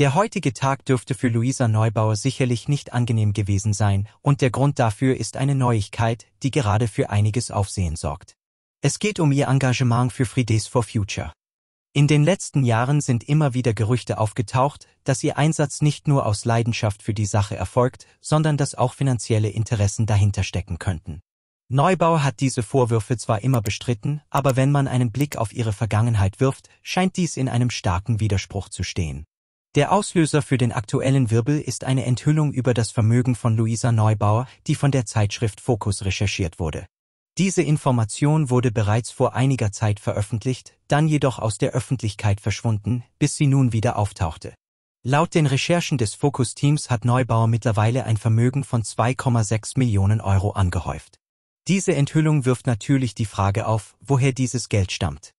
Der heutige Tag dürfte für Luisa Neubauer sicherlich nicht angenehm gewesen sein, und der Grund dafür ist eine Neuigkeit, die gerade für einiges Aufsehen sorgt. Es geht um ihr Engagement für Fridays for Future. In den letzten Jahren sind immer wieder Gerüchte aufgetaucht, dass ihr Einsatz nicht nur aus Leidenschaft für die Sache erfolgt, sondern dass auch finanzielle Interessen dahinter stecken könnten. Neubauer hat diese Vorwürfe zwar immer bestritten, aber wenn man einen Blick auf ihre Vergangenheit wirft, scheint dies in einem starken Widerspruch zu stehen. Der Auslöser für den aktuellen Wirbel ist eine Enthüllung über das Vermögen von Luisa Neubauer, die von der Zeitschrift Focus recherchiert wurde. Diese Information wurde bereits vor einiger Zeit veröffentlicht, dann jedoch aus der Öffentlichkeit verschwunden, bis sie nun wieder auftauchte. Laut den Recherchen des Focus-Teams hat Neubauer mittlerweile ein Vermögen von 2,6 Millionen Euro angehäuft. Diese Enthüllung wirft natürlich die Frage auf, woher dieses Geld stammt.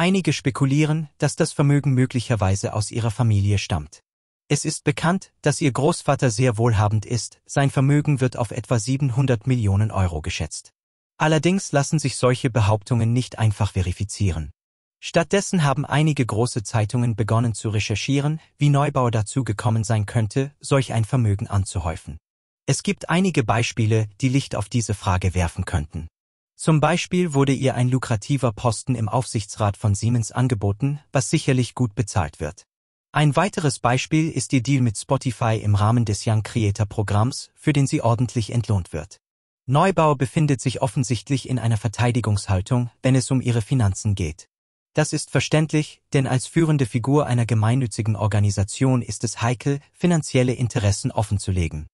Einige spekulieren, dass das Vermögen möglicherweise aus ihrer Familie stammt. Es ist bekannt, dass ihr Großvater sehr wohlhabend ist, sein Vermögen wird auf etwa 700 Millionen Euro geschätzt. Allerdings lassen sich solche Behauptungen nicht einfach verifizieren. Stattdessen haben einige große Zeitungen begonnen zu recherchieren, wie Neubauer dazu gekommen sein könnte, solch ein Vermögen anzuhäufen. Es gibt einige Beispiele, die Licht auf diese Frage werfen könnten. Zum Beispiel wurde ihr ein lukrativer Posten im Aufsichtsrat von Siemens angeboten, was sicherlich gut bezahlt wird. Ein weiteres Beispiel ist ihr Deal mit Spotify im Rahmen des Young Creator Programms, für den sie ordentlich entlohnt wird. Neubau befindet sich offensichtlich in einer Verteidigungshaltung, wenn es um ihre Finanzen geht. Das ist verständlich, denn als führende Figur einer gemeinnützigen Organisation ist es heikel, finanzielle Interessen offenzulegen.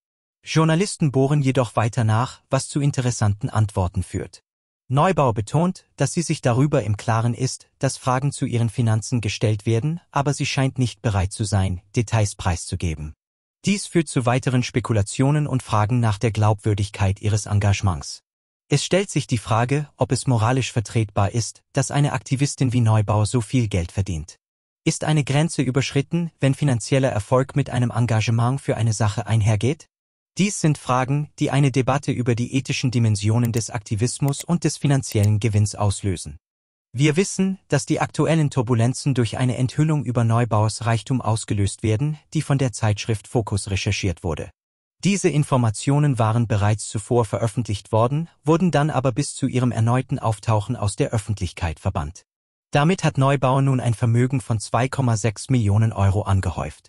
Journalisten bohren jedoch weiter nach, was zu interessanten Antworten führt. Neubau betont, dass sie sich darüber im Klaren ist, dass Fragen zu ihren Finanzen gestellt werden, aber sie scheint nicht bereit zu sein, Details preiszugeben. Dies führt zu weiteren Spekulationen und Fragen nach der Glaubwürdigkeit ihres Engagements. Es stellt sich die Frage, ob es moralisch vertretbar ist, dass eine Aktivistin wie Neubau so viel Geld verdient. Ist eine Grenze überschritten, wenn finanzieller Erfolg mit einem Engagement für eine Sache einhergeht? Dies sind Fragen, die eine Debatte über die ethischen Dimensionen des Aktivismus und des finanziellen Gewinns auslösen. Wir wissen, dass die aktuellen Turbulenzen durch eine Enthüllung über Neubauers Reichtum ausgelöst werden, die von der Zeitschrift Focus recherchiert wurde. Diese Informationen waren bereits zuvor veröffentlicht worden, wurden dann aber bis zu ihrem erneuten Auftauchen aus der Öffentlichkeit verbannt. Damit hat Neubauer nun ein Vermögen von 2,6 Millionen Euro angehäuft.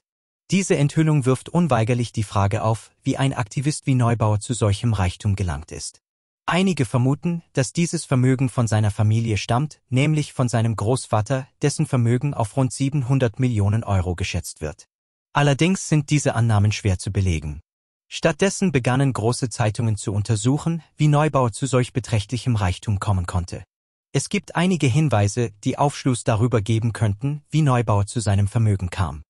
Diese Enthüllung wirft unweigerlich die Frage auf, wie ein Aktivist wie Neubauer zu solchem Reichtum gelangt ist. Einige vermuten, dass dieses Vermögen von seiner Familie stammt, nämlich von seinem Großvater, dessen Vermögen auf rund 700 Millionen Euro geschätzt wird. Allerdings sind diese Annahmen schwer zu belegen. Stattdessen begannen große Zeitungen zu untersuchen, wie Neubauer zu solch beträchtlichem Reichtum kommen konnte. Es gibt einige Hinweise, die Aufschluss darüber geben könnten, wie Neubauer zu seinem Vermögen kam.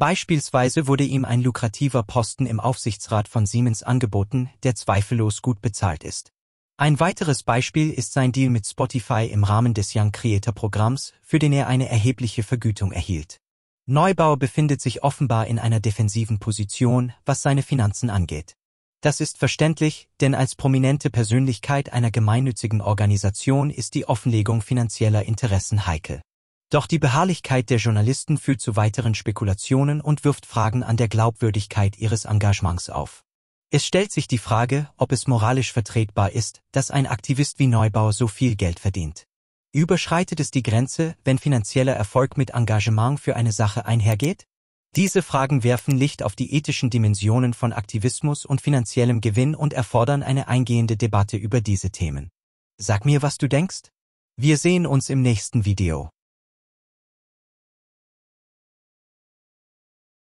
Beispielsweise wurde ihm ein lukrativer Posten im Aufsichtsrat von Siemens angeboten, der zweifellos gut bezahlt ist. Ein weiteres Beispiel ist sein Deal mit Spotify im Rahmen des Young Creator Programms, für den er eine erhebliche Vergütung erhielt. Neubau befindet sich offenbar in einer defensiven Position, was seine Finanzen angeht. Das ist verständlich, denn als prominente Persönlichkeit einer gemeinnützigen Organisation ist die Offenlegung finanzieller Interessen heikel. Doch die Beharrlichkeit der Journalisten führt zu weiteren Spekulationen und wirft Fragen an der Glaubwürdigkeit ihres Engagements auf. Es stellt sich die Frage, ob es moralisch vertretbar ist, dass ein Aktivist wie Neubauer so viel Geld verdient. Überschreitet es die Grenze, wenn finanzieller Erfolg mit Engagement für eine Sache einhergeht? Diese Fragen werfen Licht auf die ethischen Dimensionen von Aktivismus und finanziellem Gewinn und erfordern eine eingehende Debatte über diese Themen. Sag mir, was du denkst? Wir sehen uns im nächsten Video.